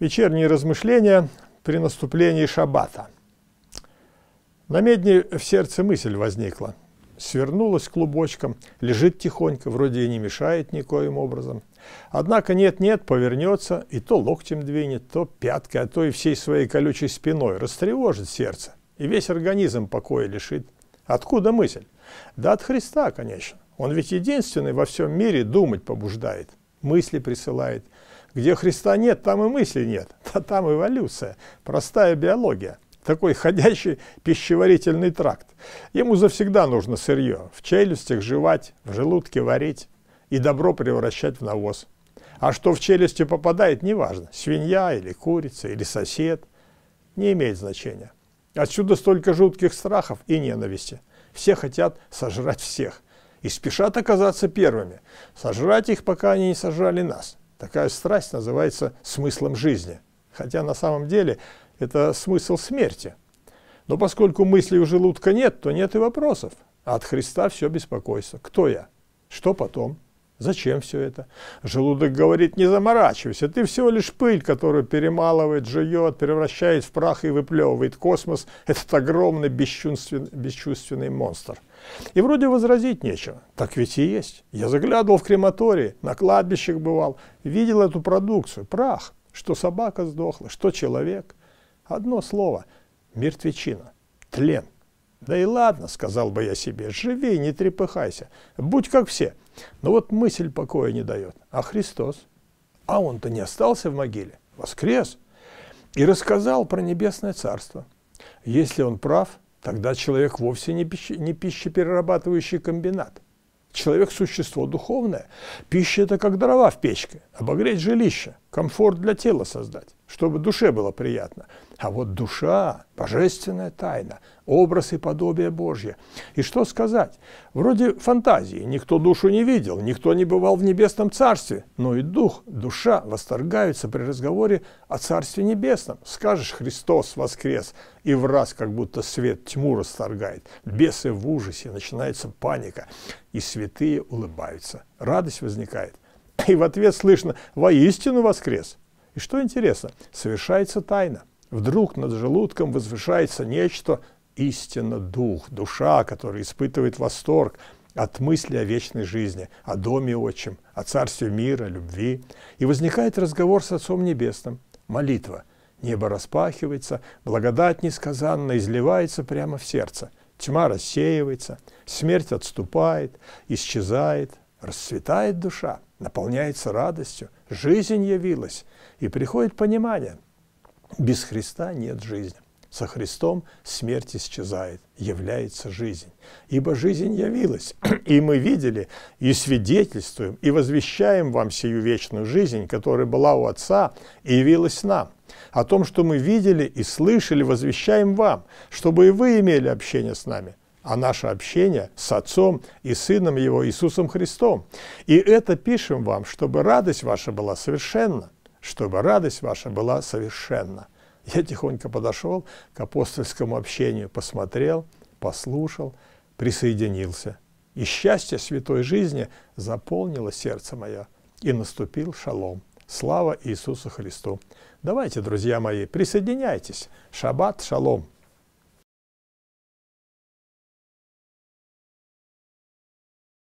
Вечерние размышления при наступлении шаббата. На медне в сердце мысль возникла. Свернулась клубочком, лежит тихонько, вроде и не мешает никоим образом. Однако нет-нет, повернется, и то локтем двинет, то пяткой, а то и всей своей колючей спиной. Растревожит сердце, и весь организм покоя лишит. Откуда мысль? Да от Христа, конечно. Он ведь единственный во всем мире думать побуждает, мысли присылает – где Христа нет, там и мысли нет, а там эволюция, простая биология такой ходящий пищеварительный тракт. Ему завсегда нужно сырье, в челюстях жевать, в желудке варить и добро превращать в навоз. А что в челюсти попадает, неважно, свинья или курица или сосед, не имеет значения. Отсюда столько жутких страхов и ненависти. Все хотят сожрать всех и спешат оказаться первыми, сожрать их, пока они не сожрали нас. Такая страсть называется смыслом жизни. Хотя на самом деле это смысл смерти. Но поскольку мыслей у желудка нет, то нет и вопросов. А от Христа все беспокойство. Кто я? Что потом? Зачем все это? Желудок говорит, не заморачивайся, ты всего лишь пыль, которую перемалывает, жует, превращает в прах и выплевывает космос, этот огромный бесчувствен, бесчувственный монстр. И вроде возразить нечего, так ведь и есть. Я заглядывал в крематории, на кладбищах бывал, видел эту продукцию, прах, что собака сдохла, что человек. Одно слово – мертвечина, тлен – да и ладно, сказал бы я себе, живи, не трепыхайся, будь как все. Но вот мысль покоя не дает. А Христос? А он-то не остался в могиле, воскрес. И рассказал про небесное царство. Если он прав, тогда человек вовсе не, пищ не пищеперерабатывающий комбинат. Человек – существо духовное. Пища – это как дрова в печке, обогреть жилище комфорт для тела создать, чтобы душе было приятно. А вот душа – божественная тайна, образ и подобие Божье. И что сказать? Вроде фантазии, никто душу не видел, никто не бывал в небесном царстве, но и дух, душа восторгаются при разговоре о царстве небесном. Скажешь «Христос воскрес», и в раз как будто свет тьму расторгает. Бесы в ужасе, начинается паника, и святые улыбаются. Радость возникает – И в ответ слышно «Воистину воскрес!» И что интересно, совершается тайна. Вдруг над желудком возвышается нечто, истинно дух, душа, которая испытывает восторг от мысли о вечной жизни, о доме отчим, о царстве мира, любви. И возникает разговор с Отцом Небесным, молитва. Небо распахивается, благодать несказанно изливается прямо в сердце. Тьма рассеивается, смерть отступает, исчезает, расцветает душа, наполняется радостью, жизнь явилась, и приходит понимание, без Христа нет жизни. Со Христом смерть исчезает, является жизнь. Ибо жизнь явилась, и мы видели, и свидетельствуем, и возвещаем вам сию вечную жизнь, которая была у Отца и явилась нам. О том, что мы видели и слышали, возвещаем вам, чтобы и вы имели общение с нами а наше общение с Отцом и Сыном Его Иисусом Христом. И это пишем вам, чтобы радость ваша была совершенна, чтобы радость ваша была совершенна. Я тихонько подошел к апостольскому общению, посмотрел, послушал, присоединился. И счастье святой жизни заполнило сердце мое, и наступил шалом. Слава Иисусу Христу! Давайте, друзья мои, присоединяйтесь. Шаббат, шалом!